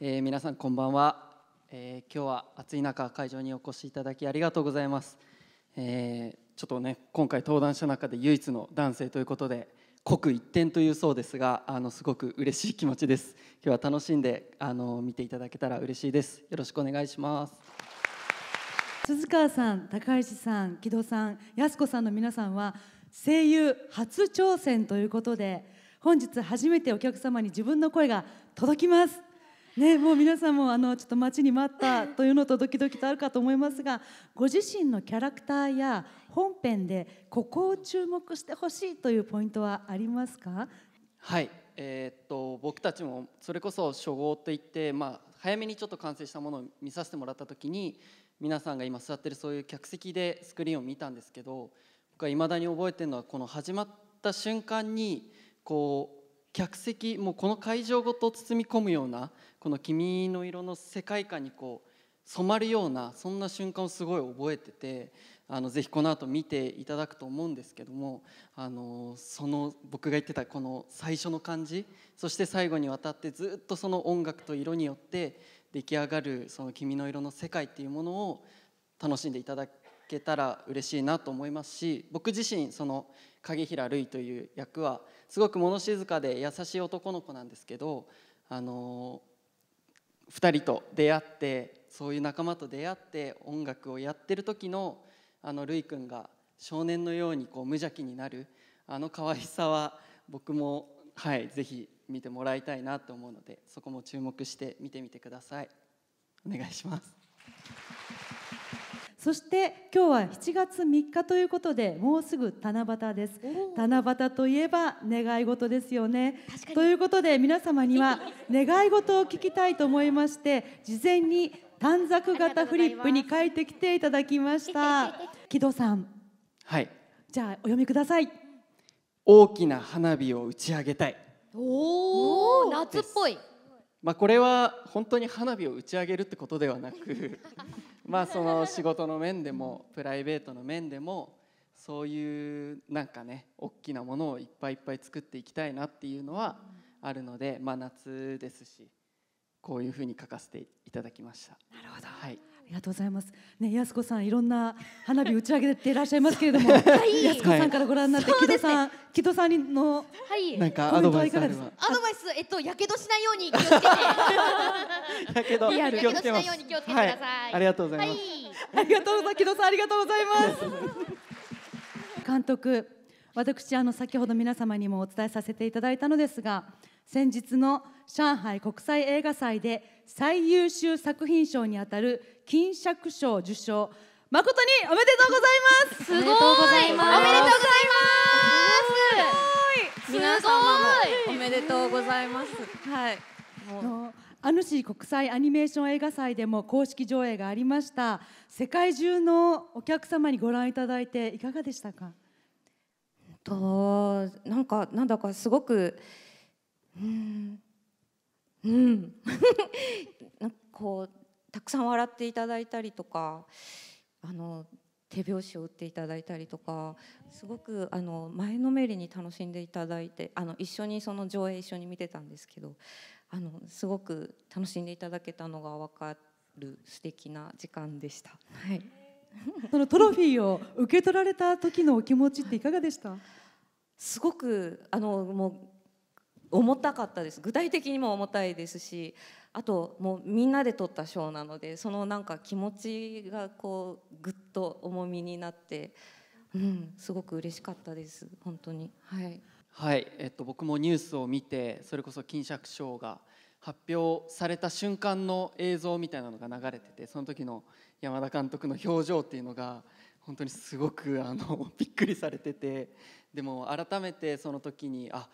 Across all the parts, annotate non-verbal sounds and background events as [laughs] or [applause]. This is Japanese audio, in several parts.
えー、皆さんこんばんは、えー、今日は暑い中会場にお越しいただきありがとうございます、えー、ちょっとね今回登壇した中で唯一の男性ということで刻一点というそうですがあのすごく嬉しい気持ちです今日は楽しんであの見ていただけたら嬉しいですよろしくお願いします鈴川さん高石さん木戸さん安子さんの皆さんは声優初挑戦ということで本日初めてお客様に自分の声が届きますね、もう皆さんもあのちょっと待ちに待ったというのとドキドキとあるかと思いますがご自身のキャラクターや本編でここを注目してほしいというポイントはありますかはい、えー、っと僕たちもそれこそ初号といって、まあ、早めにちょっと完成したものを見させてもらった時に皆さんが今座ってるそういう客席でスクリーンを見たんですけど僕はいまだに覚えてるのはこの始まった瞬間にこう客席もうこの会場ごと包み込むようなこの「君の色」の世界観にこう染まるようなそんな瞬間をすごい覚えててあのぜひこの後見ていただくと思うんですけどもあのその僕が言ってたこの最初の感じそして最後にわたってずっとその音楽と色によって出来上がるその「君の色」の世界っていうものを楽しんでいただけたら嬉しいなと思いますし僕自身その影平るいという役はすごく物静かで優しい男の子なんですけど、あの2人と出会ってそういう仲間と出会って音楽をやってる時のあのいくんが少年のようにこう無邪気になるあの可愛さは僕も、はい、ぜひ見てもらいたいなと思うのでそこも注目して見てみてください。お願いします。そして今日は7月3日ということでもうすぐ七夕です七夕といえば願い事ですよねということで皆様には [laughs] 願い事を聞きたいと思いまして事前に短冊型フリップに書いてきていただきました [laughs] 木戸さんはいじゃあお読みください大きな花火を打ち上げたいおお夏っぽいまあこれは本当に花火を打ち上げるってことではなくまあその仕事の面でもプライベートの面でもそういうなんかね大きなものをいっぱいいっぱい作っていきたいなっていうのはあるので、まあ、夏ですしこういうふうに書かせていただきました。なるほど、はいありがとうございます。ね、やすこさん、いろんな花火打ち上げていらっしゃいますけれども、[laughs] はやすこさんからご覧になって、木戸さん、木戸さんの。はい。なんかアドバイス。アドバイス、えっと、やけどしないように気をつけて。やけど、[laughs] やけどしないように気をつけてください。ありがとうございます。ありがとうございます。木戸さん、ありがとうございます。監督、私、あの、先ほど皆様にもお伝えさせていただいたのですが。先日の上海国際映画祭で最優秀作品賞にあたる金爵賞受賞誠におめでとうございますすごいおめでとうございます皆様もおめでとうございますはいあのシ国際アニメーション映画祭でも公式上映がありました世界中のお客様にご覧いただいていかがでしたかとなんかなんだかすごくうんうん [laughs] なんかこうくさん笑っていただいたりとかあの手拍子を打っていただいたりとかすごくあの前のめりに楽しんでいただいてあの一緒にその上映一緒に見てたんですけどあのすごく楽しんでいただけたのが分かる素敵な時間でした。はい、[laughs] そのトロフィーを受け取られた時のお気持ちっていかがでしたすごくあのもう重たかったです具体的にも重たいですしあともうみんなで撮ったショーなのでそのなんか気持ちがこうぐっと重みになって、うん、すごく嬉しかったです本当にはい、はいえっと、僕もニュースを見てそれこそ金箔賞が発表された瞬間の映像みたいなのが流れててその時の山田監督の表情っていうのが本当にすごくあの [laughs] びっくりされててでも改めてその時にあ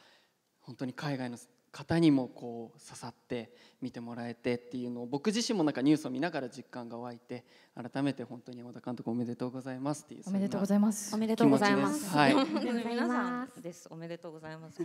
本当に海外の方にもこう刺さって見てもらえてっていうのを僕自身もなんかニュースを見ながら実感が湧いて改めて本当に山田監督おめでとうございますっていうおめでとうございますおめでとうございますはい皆さんですおめでとうございます